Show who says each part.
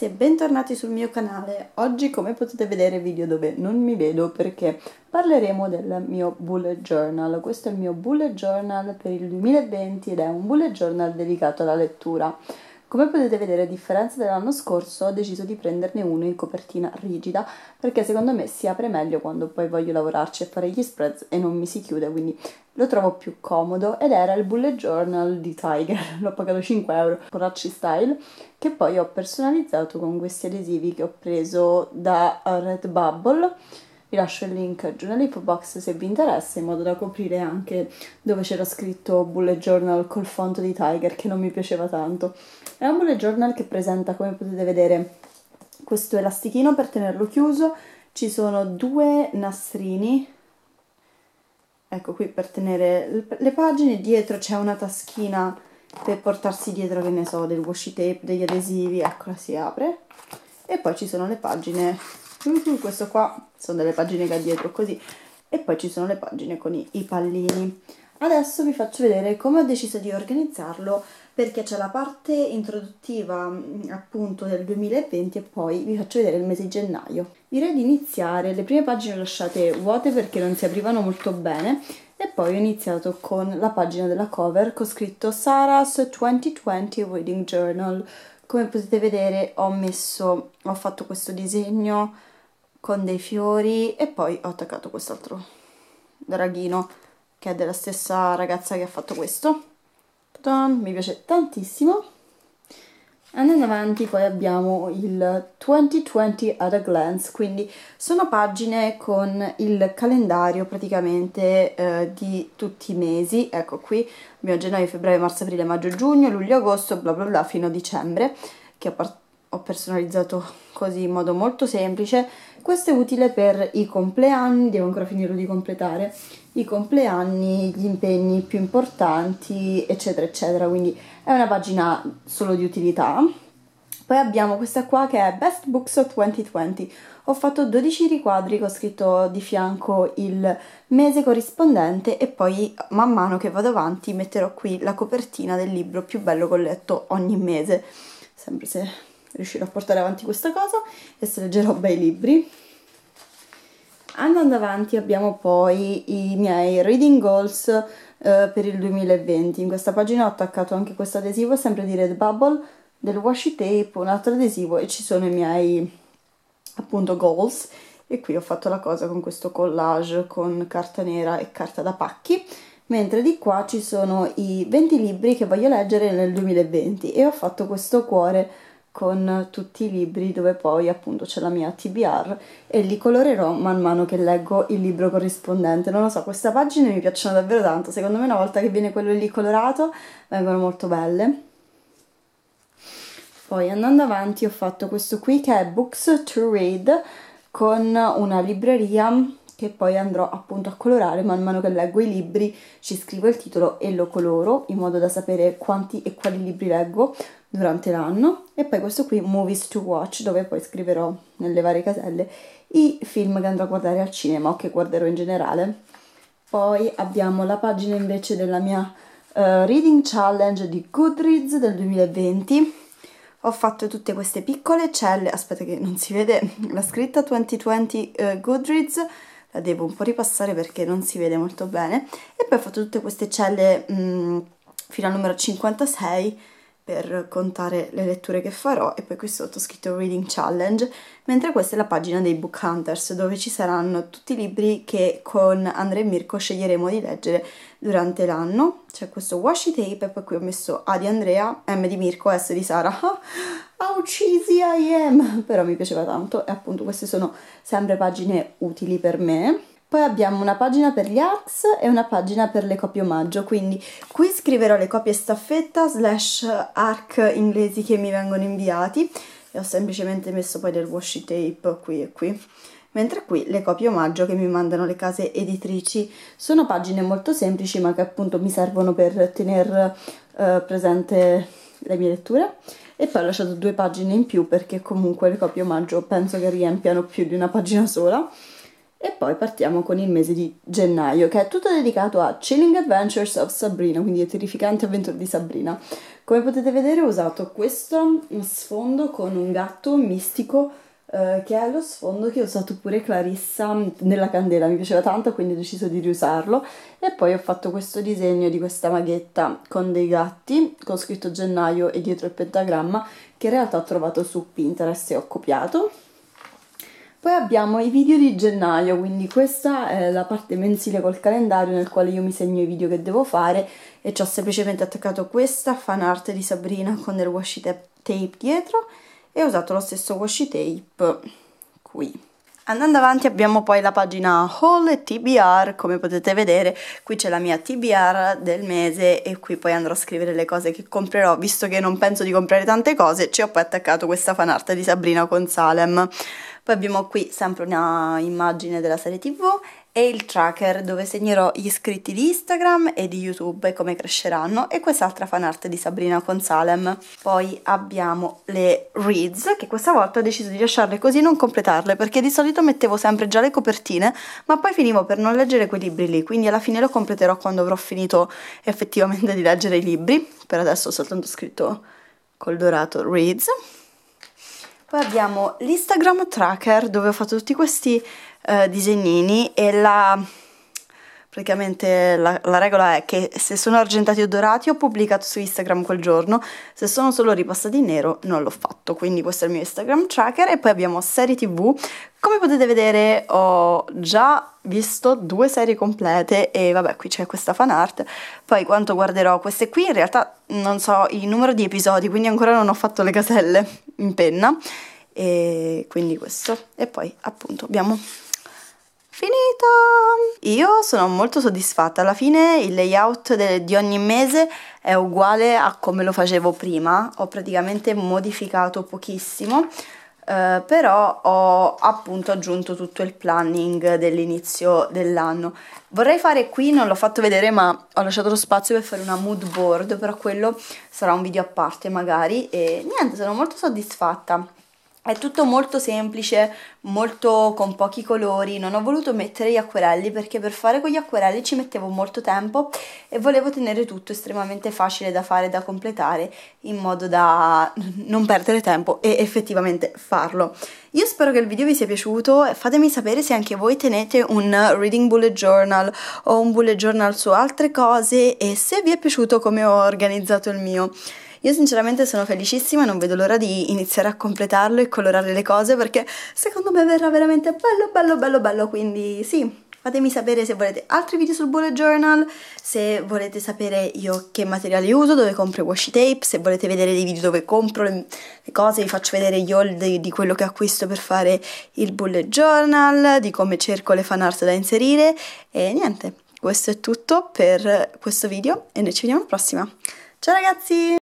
Speaker 1: ragazzi e bentornati sul mio canale. Oggi come potete vedere video dove non mi vedo perché parleremo del mio bullet journal. Questo è il mio bullet journal per il 2020 ed è un bullet journal dedicato alla lettura. Come potete vedere, a differenza dell'anno scorso, ho deciso di prenderne uno in copertina rigida perché secondo me si apre meglio quando poi voglio lavorarci e fare gli spreads e non mi si chiude, quindi lo trovo più comodo ed era il bullet journal di Tiger, l'ho pagato 5 euro, Poracci Style, che poi ho personalizzato con questi adesivi che ho preso da Redbubble vi lascio il link giù nell'info box se vi interessa in modo da coprire anche dove c'era scritto bullet journal col font di Tiger che non mi piaceva tanto è un bullet journal che presenta come potete vedere questo elastichino per tenerlo chiuso ci sono due nastrini ecco qui per tenere le pagine dietro c'è una taschina per portarsi dietro che ne so del washi tape, degli adesivi eccola si apre e poi ci sono le pagine questo qua sono delle pagine che ha dietro così e poi ci sono le pagine con i, i pallini adesso vi faccio vedere come ho deciso di organizzarlo perché c'è la parte introduttiva mm, appunto del 2020 e poi vi faccio vedere il mese di gennaio direi di iniziare le prime pagine lasciate vuote perché non si aprivano molto bene e poi ho iniziato con la pagina della cover ho scritto Sarah's 2020 Wedding Journal come potete vedere ho messo ho fatto questo disegno con dei fiori e poi ho attaccato quest'altro draghino che è della stessa ragazza che ha fatto questo mi piace tantissimo andando avanti poi abbiamo il 2020 at a glance quindi sono pagine con il calendario praticamente eh, di tutti i mesi ecco qui abbiamo gennaio, febbraio, marzo, aprile, maggio, giugno, luglio, agosto bla bla bla fino a dicembre che a partire ho personalizzato così in modo molto semplice questo è utile per i compleanni devo ancora finirlo di completare i compleanni, gli impegni più importanti eccetera eccetera quindi è una pagina solo di utilità poi abbiamo questa qua che è Best Books of 2020 ho fatto 12 riquadri che ho scritto di fianco il mese corrispondente e poi man mano che vado avanti metterò qui la copertina del libro più bello che ho letto ogni mese sempre se riuscirò a portare avanti questa cosa e se leggerò bei libri. Andando avanti abbiamo poi i miei reading goals eh, per il 2020. In questa pagina ho attaccato anche questo adesivo, sempre di Redbubble, del washi tape, un altro adesivo e ci sono i miei appunto goals e qui ho fatto la cosa con questo collage con carta nera e carta da pacchi mentre di qua ci sono i 20 libri che voglio leggere nel 2020 e ho fatto questo cuore con tutti i libri dove poi appunto c'è la mia TBR e li colorerò man mano che leggo il libro corrispondente. Non lo so, queste pagine mi piacciono davvero tanto, secondo me una volta che viene quello lì colorato vengono molto belle. Poi andando avanti ho fatto questo qui che è Books to Read con una libreria che poi andrò appunto a colorare man mano che leggo i libri, ci scrivo il titolo e lo coloro in modo da sapere quanti e quali libri leggo durante l'anno e poi questo qui movies to watch dove poi scriverò nelle varie caselle i film che andrò a guardare al cinema o che guarderò in generale poi abbiamo la pagina invece della mia uh, reading challenge di Goodreads del 2020 ho fatto tutte queste piccole celle aspetta che non si vede la scritta 2020 uh, eh, Goodreads la devo un po' ripassare perché non si vede molto bene e poi ho fatto tutte queste celle mh, mm, fino al numero 56 per contare le letture che farò e poi qui sotto ho scritto Reading Challenge, mentre questa è la pagina dei Book Hunters dove ci saranno tutti i libri che con Andrea e Mirko sceglieremo di leggere durante l'anno. C'è questo washi tape e poi qui ho messo A di Andrea, M di Mirko, S di Sara. How cheesy I am! Però mi piaceva tanto e appunto queste sono sempre pagine utili per me. Poi abbiamo una pagina per gli ARCS e una pagina per le copie omaggio, quindi qui scriverò le copie staffetta slash arc inglesi che mi vengono inviati e ho semplicemente messo poi del washi tape qui e qui mentre qui le copie omaggio che mi mandano le case editrici. Sono pagine molto semplici ma che appunto mi servono per tenere eh, presente le mie letture e poi ho lasciato due pagine in più perché comunque le copie omaggio penso che riempiano più di una pagina sola e poi partiamo con il mese di gennaio, che è tutto dedicato a Chilling Adventures of Sabrina, quindi è terrificanti avventure di Sabrina. Come potete vedere ho usato questo sfondo con un gatto mistico eh, che è lo sfondo che ho usato pure Clarissa mm, nella candela, mi piaceva tanto quindi ho deciso di riusarlo e poi ho fatto questo disegno di questa maghetta con dei gatti con scritto gennaio e dietro il pentagramma che in realtà ho trovato su Pinterest e ho copiato poi abbiamo i video di gennaio, quindi questa è la parte mensile col calendario nel quale io mi segno i video che devo fare e ci ho semplicemente attaccato questa fan art di Sabrina con del washi tape dietro e ho usato lo stesso washi tape qui. Andando avanti abbiamo poi la pagina haul e TBR, come potete vedere qui c'è la mia TBR del mese e qui poi andrò a scrivere le cose che comprerò, visto che non penso di comprare tante cose ci ho poi attaccato questa fan art di Sabrina con Salem. Poi abbiamo qui sempre una immagine della serie tv e il tracker dove segnerò gli iscritti di Instagram e di YouTube e come cresceranno e quest'altra fanart di Sabrina con Salem. Poi abbiamo le reads che questa volta ho deciso di lasciarle così e non completarle perché di solito mettevo sempre già le copertine ma poi finivo per non leggere quei libri lì quindi alla fine lo completerò quando avrò finito effettivamente di leggere i libri. Per adesso ho soltanto scritto col dorato reads poi abbiamo l'Instagram tracker dove ho fatto tutti questi eh, disegnini e la praticamente la, la, regola è che se sono argentati o dorati ho pubblicato su Instagram quel giorno, se sono solo ripassati in nero non l'ho fatto, quindi questo è il mio Instagram tracker e poi abbiamo serie tv, come potete vedere ho già visto due serie complete e vabbè qui c'è questa fan art, poi quanto guarderò queste qui in realtà non so il numero di episodi quindi ancora non ho fatto le caselle in penna e quindi questo e poi appunto abbiamo finito io sono molto soddisfatta, alla fine il layout de- di ogni mese è uguale a come lo facevo prima, ho praticamente modificato pochissimo, eh, però ho appunto aggiunto tutto il planning dell'inizio dell'anno. Vorrei fare qui, non l'ho fatto vedere ma ho lasciato lo spazio per fare una mood board, però quello sarà un video a parte magari e niente, sono molto soddisfatta. È tutto molto semplice, molto con pochi colori, non ho voluto mettere gli acquerelli perché per fare con gli acquerelli ci mettevo molto tempo e volevo tenere tutto estremamente facile da fare, da completare, in modo da non perdere tempo e effettivamente farlo. Io spero che il video vi sia piaciuto, fatemi sapere se anche voi tenete un reading bullet journal o un bullet journal su altre cose e se vi è piaciuto come ho organizzato il mio. Io sinceramente sono felicissima, non vedo l'ora di iniziare a completarlo e colorare le cose perché secondo me verrà veramente bello bello bello bello, quindi sì, Fatemi sapere se volete altri video sul bullet journal, se volete sapere io che materiali uso, dove compro i washi tape, se volete vedere dei video dove compro le, cose, vi faccio vedere io di, di quello che acquisto per fare il bullet journal, di come cerco le fan art da inserire e niente, questo è tutto per questo video e noi ci vediamo alla prossima. Ciao ragazzi!